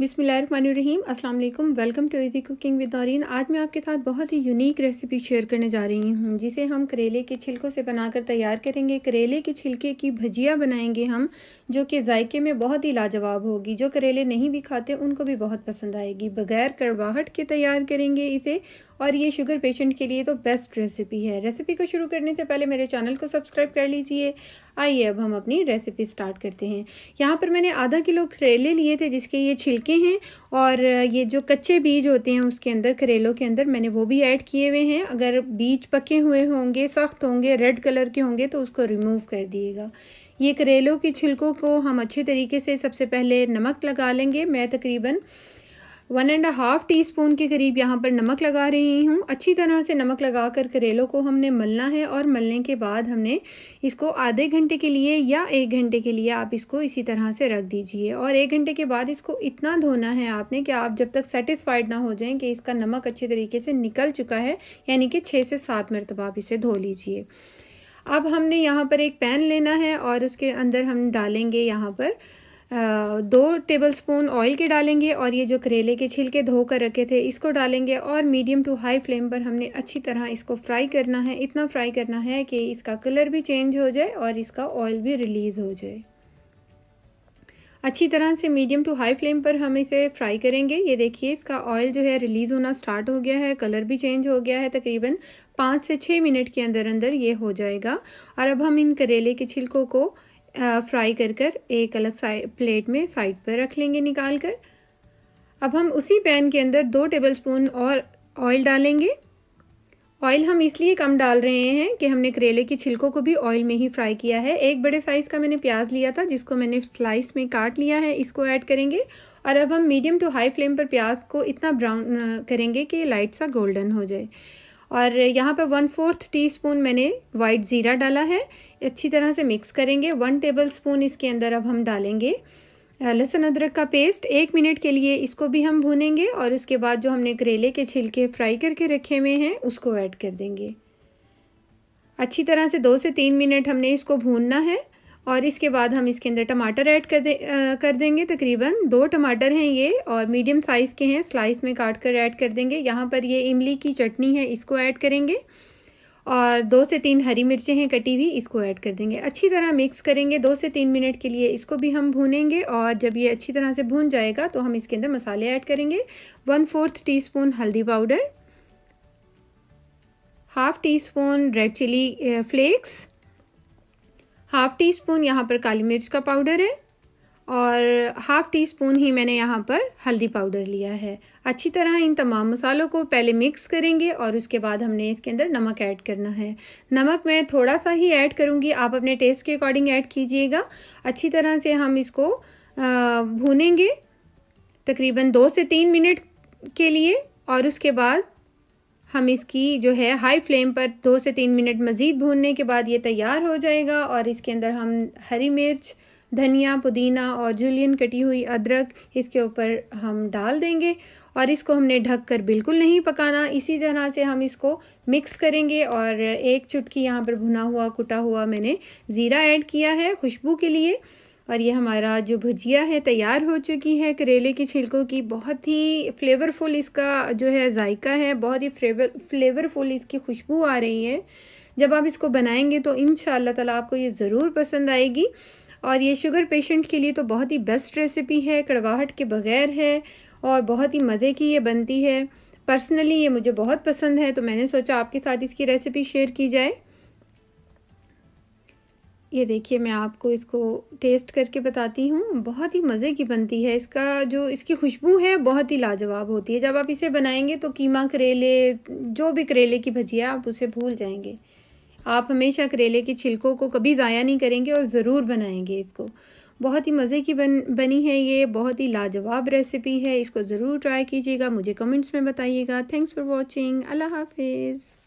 बिसमीम अस्सलाम वालेकुम welcome to easy cooking with Naureen आज मैं आपके साथ बहुत ही यूनिक रेसिपी शेयर करने जा रही हूँ जिसे हम करेले के छिलकों से बनाकर तैयार करेंगे करेले के छिलके की भजिया बनाएंगे हम जो कि जायके में बहुत ही लाजवाब होगी जो करेले नहीं भी खाते उनको भी बहुत पसंद आएगी बगैर कड़वाहट के तैयार करेंगे इसे और ये शुगर पेशेंट के लिए तो बेस्ट रेसिपी है रेसिपी को शुरू करने से पहले मेरे चैनल को सब्सक्राइब कर लीजिए आइए अब हम अपनी रेसिपी स्टार्ट करते हैं यहाँ पर मैंने आधा किलो करेले लिए थे जिसके ये छिलके छिलके हैं और ये जो कच्चे बीज होते हैं उसके अंदर करेलों के अंदर मैंने वो भी ऐड किए हुए हैं अगर बीज पके हुए होंगे सख्त होंगे रेड कलर के होंगे तो उसको रिमूव कर दिएगा ये करेलों के छिलकों को हम अच्छे तरीके से सबसे पहले नमक लगा लेंगे मैं तकरीबन one and half teaspoon के करीब यहाँ पर नमक लगा रही हूँ अच्छी तरह से नमक लगा कर करेलों को हमने मलना है और मलने के बाद हमने इसको आधे घंटे के लिए या एक घंटे के लिए आप इसको इसी तरह से रख दीजिए और एक घंटे के बाद इसको इतना धोना है आपने कि आप जब तक सेटिस्फाइड ना हो जाएं कि इसका नमक अच्छे तरीके से निकल चुका है यानी कि छः से सात मरतबा आप इसे धो लीजिए अब हमने यहाँ पर एक पैन लेना है और उसके अंदर हम डालेंगे यहाँ पर दो टेबलस्पून ऑयल के डालेंगे और ये जो करेले के छिलके धोकर रखे थे इसको डालेंगे और मीडियम टू हाई फ्लेम पर हमने अच्छी तरह इसको फ्राई करना है इतना फ्राई करना है कि इसका कलर भी चेंज हो जाए और इसका ऑयल भी रिलीज़ हो जाए अच्छी तरह से मीडियम टू हाई फ्लेम पर हम इसे फ्राई करेंगे ये देखिए इसका ऑयल जो है रिलीज़ होना स्टार्ट हो गया है कलर भी चेंज हो गया है तकरीबन पाँच से छः मिनट के अंदर अंदर ये हो जाएगा और अब हम इन करेले के छिलकों को फ्राई कर कर एक अलग साइड प्लेट में साइड पर रख लेंगे निकाल कर अब हम उसी पैन के अंदर दो टेबलस्पून और ऑयल डालेंगे ऑयल हम इसलिए कम डाल रहे हैं कि हमने करेले के छिलकों को भी ऑयल में ही फ्राई किया है एक बड़े साइज़ का मैंने प्याज लिया था जिसको मैंने स्लाइस में काट लिया है इसको ऐड करेंगे और अब हम मीडियम टू हाई फ्लेम पर प्याज को इतना ब्राउन करेंगे कि लाइट सा गोल्डन हो जाए और यहाँ पर वन फोर्थ टी स्पून मैंने वाइट ज़ीरा डाला है अच्छी तरह से मिक्स करेंगे वन टेबल स्पून इसके अंदर अब हम डालेंगे लहसुन अदरक का पेस्ट एक मिनट के लिए इसको भी हम भूनेंगे और उसके बाद जो हमने करेले के छिलके फ्राई करके रखे हुए हैं उसको ऐड कर देंगे अच्छी तरह से दो से तीन मिनट हमने इसको भूनना है और इसके बाद हम इसके अंदर टमाटर ऐड कर दे आ, कर देंगे तकरीबन दो टमाटर हैं ये और मीडियम साइज़ के हैं स्लाइस में काट कर ऐड कर देंगे यहाँ पर ये इमली की चटनी है इसको ऐड करेंगे और दो से तीन हरी मिर्चें हैं कटी हुई इसको ऐड कर देंगे अच्छी तरह मिक्स करेंगे दो से तीन मिनट के लिए इसको भी हम भूनेंगे और जब ये अच्छी तरह से भून जाएगा तो हम इसके अंदर मसाले ऐड करेंगे वन फोर्थ टी स्पून हल्दी powder half teaspoon red chili flakes half teaspoon यहाँ पर काली मिर्च का पाउडर है और हाफ़ टी स्पून ही मैंने यहाँ पर हल्दी पाउडर लिया है अच्छी तरह इन तमाम मसालों को पहले मिक्स करेंगे और उसके बाद हमने इसके अंदर नमक ऐड करना है नमक मैं थोड़ा सा ही ऐड करूँगी आप अपने टेस्ट के अकॉर्डिंग ऐड कीजिएगा अच्छी तरह से हम इसको भूनेंगे तकरीबन दो से तीन मिनट के लिए और उसके बाद हम इसकी जो है हाई फ्लेम पर दो से तीन मिनट मज़ीद भूनने के बाद ये तैयार हो जाएगा और इसके अंदर हम हरी मिर्च धनिया पुदीना और जुलियन कटी हुई अदरक इसके ऊपर हम डाल देंगे और इसको हमने ढक कर बिल्कुल नहीं पकाना इसी तरह से हम इसको मिक्स करेंगे और एक चुटकी यहाँ पर भुना हुआ कुटा हुआ मैंने ज़ीरा ऐड किया है खुशबू के लिए और ये हमारा जो भुजिया है तैयार हो चुकी है करेले के छिलकों की बहुत ही फ्लेवरफुल इसका जो है जायका है बहुत ही फ्लेवर फ्लेवरफुल इसकी खुशबू आ रही है जब आप इसको बनाएंगे तो इन ताला आपको ये ज़रूर पसंद आएगी और ये शुगर पेशेंट के लिए तो बहुत ही बेस्ट रेसिपी है कड़वाहट के बगैर है और बहुत ही मज़े की ये बनती है पर्सनली ये मुझे बहुत पसंद है तो मैंने सोचा आपके साथ इसकी रेसिपी शेयर की जाए ये देखिए मैं आपको इसको टेस्ट करके बताती हूँ बहुत ही मज़े की बनती है इसका जो इसकी खुशबू है बहुत ही लाजवाब होती है जब आप इसे बनाएंगे तो कीमा करेले जो भी करेले की भजिया आप उसे भूल जाएंगे आप हमेशा करेले के छिलकों को कभी ज़ाया नहीं करेंगे और ज़रूर बनाएंगे इसको बहुत ही मज़े की बन बनी है ये बहुत ही लाजवाब रेसिपी है इसको ज़रूर ट्राई कीजिएगा मुझे कमेंट्स में बताइएगा थैंक्स फॉर वॉचिंग अल्लाह हाफिज़